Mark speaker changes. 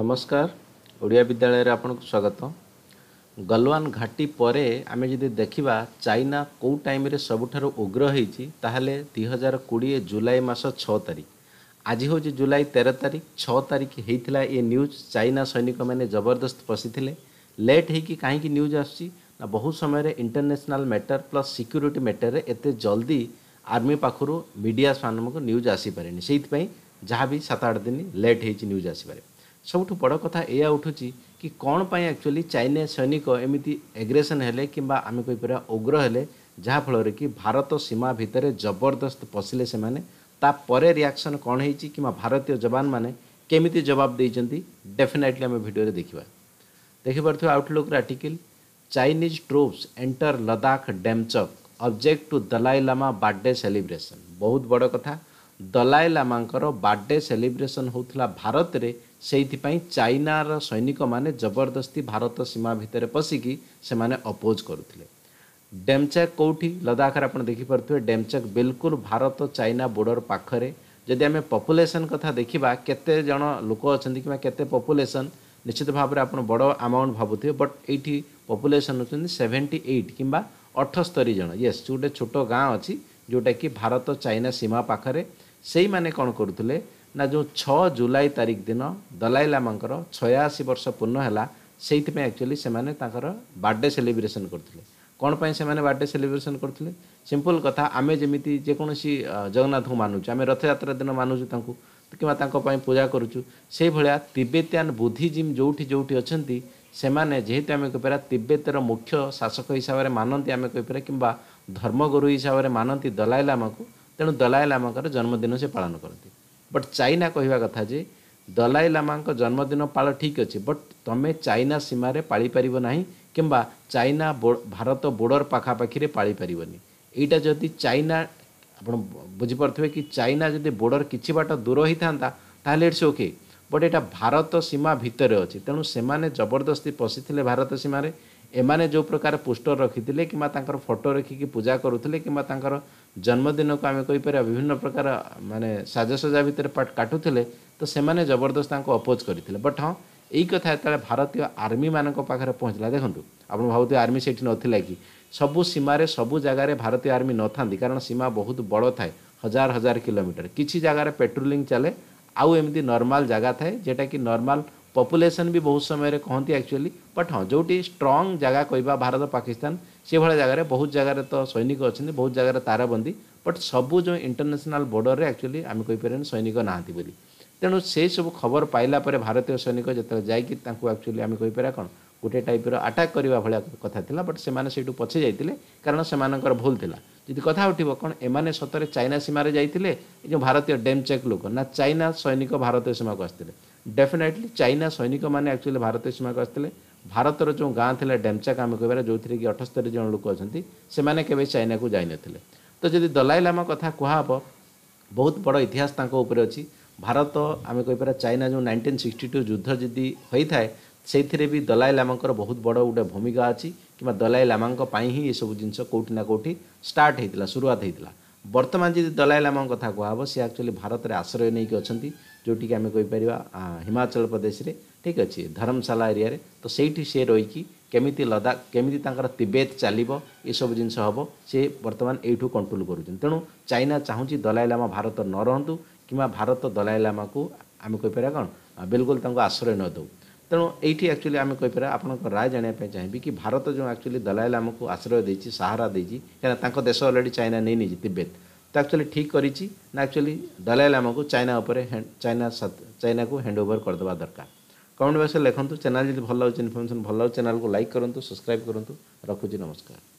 Speaker 1: নমস্কার ଓଡ଼ିଆ ବିଦ୍ୟାଳୟରେ ଆପଣଙ୍କୁ ସ୍ୱାଗତ ଗଲୱାନ ଘାଟି ପରେ ଆମେ ଯଦି ଦେଖିବା ଚାଇନା କେଉଁ ଟାଇମ୍ରେ ସବୁଠାରୁ ଉଗ୍ର ହେଇଛି ତାହେଲେ ଦୁଇ ହଜାର କୋଡ଼ିଏ ଜୁଲାଇ ମାସ ଛଅ ତାରିଖ ଆଜି ହେଉଛି ଜୁଲାଇ ତେର ତାରିଖ ଛଅ ତାରିଖ ହେଇଥିଲା ଏ ନ୍ୟୁଜ୍ ଚାଇନା ସୈନିକମାନେ ଜବରଦସ୍ତ ପଶିଥିଲେ ଲେଟ୍ ହେଇକି କାହିଁକି ନ୍ୟୁଜ୍ ଆସୁଛି ନା ବହୁ ସମୟରେ ଇଣ୍ଟରନ୍ୟାସନାଲ୍ ମ୍ୟାଟର୍ ପ୍ଲସ୍ ସିକ୍ୟୁରିଟି ମ୍ୟାଟର୍ରେ ଏତେ ଜଲ୍ଦି ଆର୍ମି ପାଖରୁ ମିଡ଼ିଆ ମାନଙ୍କୁ ନ୍ୟୁଜ୍ ଆସିପାରେନି ସେଇଥିପାଇଁ ଯାହା ବି ସାତ ଆଠ ଦିନ ଲେଟ୍ ହେଇଛି ନ୍ୟୁଜ୍ ଆସିପାରେ ସବୁଠୁ ବଡ଼ କଥା ଏଇଆ ଉଠୁଛି କି କ'ଣ ପାଇଁ ଆକ୍ଚୁଆଲି ଚାଇନା ସୈନିକ ଏମିତି ଏଗ୍ରେସନ୍ ହେଲେ କିମ୍ବା ଆମେ କହିପାରିବା ଉଗ୍ର ହେଲେ ଯାହାଫଳରେ କି ଭାରତ ସୀମା ଭିତରେ ଜବରଦସ୍ତ ପଶିଲେ ସେମାନେ ତାପରେ ରିଆକ୍ସନ୍ କ'ଣ ହେଇଛି କିମ୍ବା ଭାରତୀୟ ଯବାନମାନେ କେମିତି ଜବାବ ଦେଇଛନ୍ତି ଡେଫିନାଇଟଲି ଆମେ ଭିଡ଼ିଓରେ ଦେଖିବା ଦେଖିପାରୁଥିବା ଆଉଟଲୁକ୍ର article Chinese troops enter Ladakh Demchok object to Dalai Lama birthday celebration ବହୁତ ବଡ଼ କଥା ଦଲାଇଲାମାଙ୍କର ବାର୍ଥଡେ ସେଲିବ୍ରେସନ୍ ହେଉଥିଲା ଭାରତରେ ସେଇଥିପାଇଁ ଚାଇନାର ସୈନିକମାନେ ଜବରଦସ୍ତି ଭାରତ ସୀମା ଭିତରେ ପଶିକି ସେମାନେ ଅପୋଜ୍ କରୁଥିଲେ ଡେମ୍ଚେକ୍ କେଉଁଠି ଲଦାଖରେ ଆପଣ ଦେଖିପାରୁଥିବେ ଡେମ୍ଚେକ୍ ବିଲକୁଲ ଭାରତ ଚାଇନା ବୋର୍ଡ଼ର ପାଖରେ ଯଦି ଆମେ ପପୁଲେସନ୍ କଥା ଦେଖିବା କେତେ ଜଣ ଲୋକ ଅଛନ୍ତି କିମ୍ବା କେତେ ପପୁଲେସନ୍ ନିଶ୍ଚିତ ଭାବରେ ଆପଣ ବଡ଼ ଆମାଉଣ୍ଟ ଭାବୁଥିବେ ବଟ୍ ଏଇଠି ପପୁଲେସନ୍ ହେଉଛନ୍ତି ସେଭେଣ୍ଟି ଏଇଟ୍ କିମ୍ବା ଅଠସ୍ତରୀ ଜଣ ୟେସ୍ ଗୋଟେ ଛୋଟ ଗାଁ ଅଛି ଯେଉଁଟାକି ଭାରତ ଚାଇନା ସୀମା ପାଖରେ ସେଇମାନେ କ'ଣ କରୁଥିଲେ ନା ଯେଉଁ ଛଅ ଜୁଲାଇ ତାରିଖ ଦିନ ଦଲାଇ ଲାମାଙ୍କର ଛୟାଅଶୀ ବର୍ଷ ପୂର୍ଣ୍ଣ ହେଲା ସେଇଥିପାଇଁ ଆକ୍ଚୁଆଲି ସେମାନେ ତାଙ୍କର ବାର୍ଥଡ଼େ ସେଲିବ୍ରେସନ୍ କରୁଥିଲେ କ'ଣ ପାଇଁ ସେମାନେ ବାର୍ଥଡ଼େ ସେଲିବ୍ରେସନ୍ କରୁଥିଲେ ସିମ୍ପଲ୍ କଥା ଆମେ ଯେମିତି ଯେକୌଣସି ଜଗନ୍ନାଥଙ୍କୁ ମାନୁଛୁ ଆମେ ରଥଯାତ୍ରା ଦିନ ମାନୁଛୁ ତାଙ୍କୁ କିମ୍ବା ତାଙ୍କ ପାଇଁ ପୂଜା କରୁଛୁ ସେଇଭଳିଆ ତିବେତିଆନ ବୁଦ୍ଧିଜିମ୍ ଯେଉଁଠି ଯେଉଁଠି ଅଛନ୍ତି ସେମାନେ ଯେହେତୁ ଆମେ କହିପାରିବା ତିବେତର ମୁଖ୍ୟ ଶାସକ ହିସାବରେ ମାନନ୍ତି ଆମେ କହିପାରିବା କିମ୍ବା ଧର୍ମଗୁରୁ ହିସାବରେ ମାନନ୍ତି ଦଲାଇ ଲାମାକୁ ତେଣୁ ଦଲାଇ ଲାମାଙ୍କର ଜନ୍ମଦିନ ସେ ପାଳନ କରନ୍ତି ବଟ୍ ଚାଇନା କହିବା କଥା ଯେ ଦଲାଇ ଲାମାଙ୍କ ଜନ୍ମଦିନ ପାଳ ଠିକ୍ ଅଛି ବଟ୍ ତୁମେ ଚାଇନା ସୀମାରେ ପାଳିପାରିବ ନାହିଁ କିମ୍ବା ଚାଇନା ଭାରତ ବୋର୍ଡ଼ର ପାଖାପାଖିରେ ପାଳିପାରିବନି ଏଇଟା ଯଦି ଚାଇନା ଆପଣ ବୁଝିପାରୁଥିବେ କି ଚାଇନା ଯଦି ବୋର୍ଡ଼ର କିଛି ବାଟ ଦୂର ହୋଇଥାନ୍ତା ତାହେଲେ ଇଟ୍ସ ଓକେ ବଟ୍ ଏଇଟା ଭାରତ ସୀମା ଭିତରେ ଅଛି ତେଣୁ ସେମାନେ ଜବରଦସ୍ତି ପଶିଥିଲେ ଭାରତ ସୀମାରେ एमाने जो प्रकार पोस्टर रखी कि फोटो रखिक पूजा करुले कि जन्मदिन को आम कहीपर विभिन्न प्रकार मानने साजसजा भितर काटुले तो से जबरदस्त अपोज करते बट हाँ यही कथा जो भारतीय आर्मी मान पाखे पहुँचला देखो आप भावते आर्मी से ना कि सब सीमार सब जगार भारतीय आर्मी न था कारण सीमा बहुत बड़ था हजार हजार किलोमीटर किसी जगार पेट्रोलींग चले आउ एम नर्माल जगह थाए जेटा कि नर्माल ପପୁଲେସନ୍ ବି ବହୁତ ସମୟରେ କହନ୍ତି ଆକ୍ଚୁଆଲି ବଟ୍ ହଁ ଯେଉଁଠି ଷ୍ଟ୍ରଙ୍ଗ ଜାଗା କହିବା ଭାରତ ପାକିସ୍ତାନ ସେଭଳିଆ ଜାଗାରେ ବହୁତ ଜାଗାରେ ତ ସୈନିକ ଅଛନ୍ତି ବହୁତ ଜାଗାରେ ତାରବନ୍ଦୀ ବଟ୍ ସବୁ ଯେଉଁ ଇଣ୍ଟରନ୍ୟାସନାଲ୍ ବର୍ଡ଼ରରେ ଆକ୍ଚୁଆଲି ଆମେ କହିପାରିବାନି ସୈନିକ ନାହାନ୍ତି ବୋଲି ତେଣୁ ସେସବୁ ଖବର ପାଇଲା ପରେ ଭାରତୀୟ ସୈନିକ ଯେତେବେଳେ ଯାଇକି ତାଙ୍କୁ ଆକ୍ଚୁଆଲି ଆମେ କହିପାରିବା କ'ଣ ଗୋଟେ ଟାଇପ୍ର ଆଟାକ୍ କରିବା ଭଳିଆ କଥା ଥିଲା ବଟ୍ ସେମାନେ ସେଇଠୁ ପଛେ ଯାଇଥିଲେ କାରଣ ସେମାନଙ୍କର ଭୁଲ ଥିଲା ଯଦି କଥା ଉଠିବ କ'ଣ ଏମାନେ ସତରେ ଚାଇନା ସୀମାରେ ଯାଇଥିଲେ ଏ ଯେଉଁ ଭାରତୀୟ ଡେମ୍ ଚେକ୍ ଲୋକ ନା ଚାଇନା ସୈନିକ ଭାରତୀୟ ସୀମାକୁ ଆସିଥିଲେ ଡେଫିନେଟଲି ଚାଇନା ସୈନିକମାନେ ଆକ୍ଚୁଆଲି ଭାରତୀୟ ସୀମାକୁ ଆସିଥିଲେ ଭାରତର ଯେଉଁ ଗାଁ ଥିଲା ଡେମ୍ଚାକ୍ ଆମେ କହିବାରେ ଯେଉଁଥିରେ କି ଅଠସ୍ତରୀ ଜଣ ଲୋକ ଅଛନ୍ତି ସେମାନେ କେବେ ଚାଇନାକୁ ଯାଇନଥିଲେ ତ ଯଦି ଦଲାଇ ଲାମା କଥା କୁହାହେବ ବହୁତ ବଡ଼ ଇତିହାସ ତାଙ୍କ ଉପରେ ଅଛି ଭାରତ ଆମେ କହିପାରିବା ଚାଇନା ଯେଉଁ ନାଇଣ୍ଟିନ୍ ସିକ୍ସଟି ଟୁ ଯୁଦ୍ଧ ଯଦି ହୋଇଥାଏ ସେଇଥିରେ ବି ଦଲାଇ ଲାମାଙ୍କର ବହୁତ ବଡ଼ ଗୋଟେ ଭୂମିକା ଅଛି କିମ୍ବା ଦଲାଇ ଲାମାଙ୍କ ପାଇଁ ହିଁ ଏସବୁ ଜିନିଷ କେଉଁଠି ନା କେଉଁଠି ଷ୍ଟାର୍ଟ ହୋଇଥିଲା ସୁରୁଆତ ହୋଇଥିଲା ବର୍ତ୍ତମାନ ଯଦି ଦଲାଇ ଲାମାଙ୍କ କଥା କୁହାହେବ ସେ ଆକ୍ଚୁଆଲି ଭାରତରେ ଆଶ୍ରୟ ନେଇକି ଅଛନ୍ତି ଯେଉଁଠିକି ଆମେ କହିପାରିବା ହିମାଚଳ ପ୍ରଦେଶରେ ଠିକ୍ ଅଛି ଧର୍ମଶାଲା ଏରିଆରେ ତ ସେଇଠି ସେ ରହିକି କେମିତି ଲଦାଖ କେମିତି ତାଙ୍କର ତିବେତ ଚାଲିବ ଏସବୁ ଜିନିଷ ହେବ ସେ ବର୍ତ୍ତମାନ ଏଇଠୁ କଣ୍ଟ୍ରୋଲ୍ କରୁଛନ୍ତି ତେଣୁ ଚାଇନା ଚାହୁଁଛି ଦଲାଇ ଲାମା ଭାରତ ନ ରହନ୍ତୁ କିମ୍ବା ଭାରତ ଦଲାଇ ଲାମାକୁ ଆମେ କହିପାରିବା କ'ଣ ବିଲକୁଲ ତାଙ୍କୁ ଆଶ୍ରୟ ନ ଦେଉ ତେଣୁ ଏଇଠି ଆକ୍ଚୁଆଲି ଆମେ କହିପାରିବା ଆପଣଙ୍କ ରାୟ ଜାଣିବା ପାଇଁ ଚାହିଁବି କି ଭାରତ ଯେଉଁ ଆକ୍ଚୁଆଲି ଦଲାଇଲ ଆମକୁ ଆଶ୍ରୟ ଦେଇଛି ସାହାରା ଦେଇଛି କାହିଁକିନା ତାଙ୍କ ଦେଶ ଅଲରେଡ଼ି ଚାଇନା ନେଇ ନେଇଛି ତିବେତ ତ ଆକ୍ଚୁଆଲି ଠିକ୍ କରିଛି ନା ଆକ୍ଚୁଆଲି ଦଲାଇଲ ଆମକୁ ଚାଇନା ଉପରେ ଚାଇନା ଚାଇନାକୁ ହ୍ୟାଣ୍ଡ ଓଭର କରିଦେବା ଦରକାର କମେଣ୍ଟ ବକ୍ସରେ ଲେଖନ୍ତୁ ଚ୍ୟାନେଲ୍ ଯଦି ଭଲ ଲାଗୁଛି ଇନଫର୍ମେସନ୍ ଭଲ ଲାଗୁଛି ଚ୍ୟାନେଲ୍କୁ ଲାଇକ୍ କରନ୍ତୁ ସବସ୍କ୍ରାଇବ୍ କରନ୍ତୁ ରଖୁଛି ନମସ୍କାର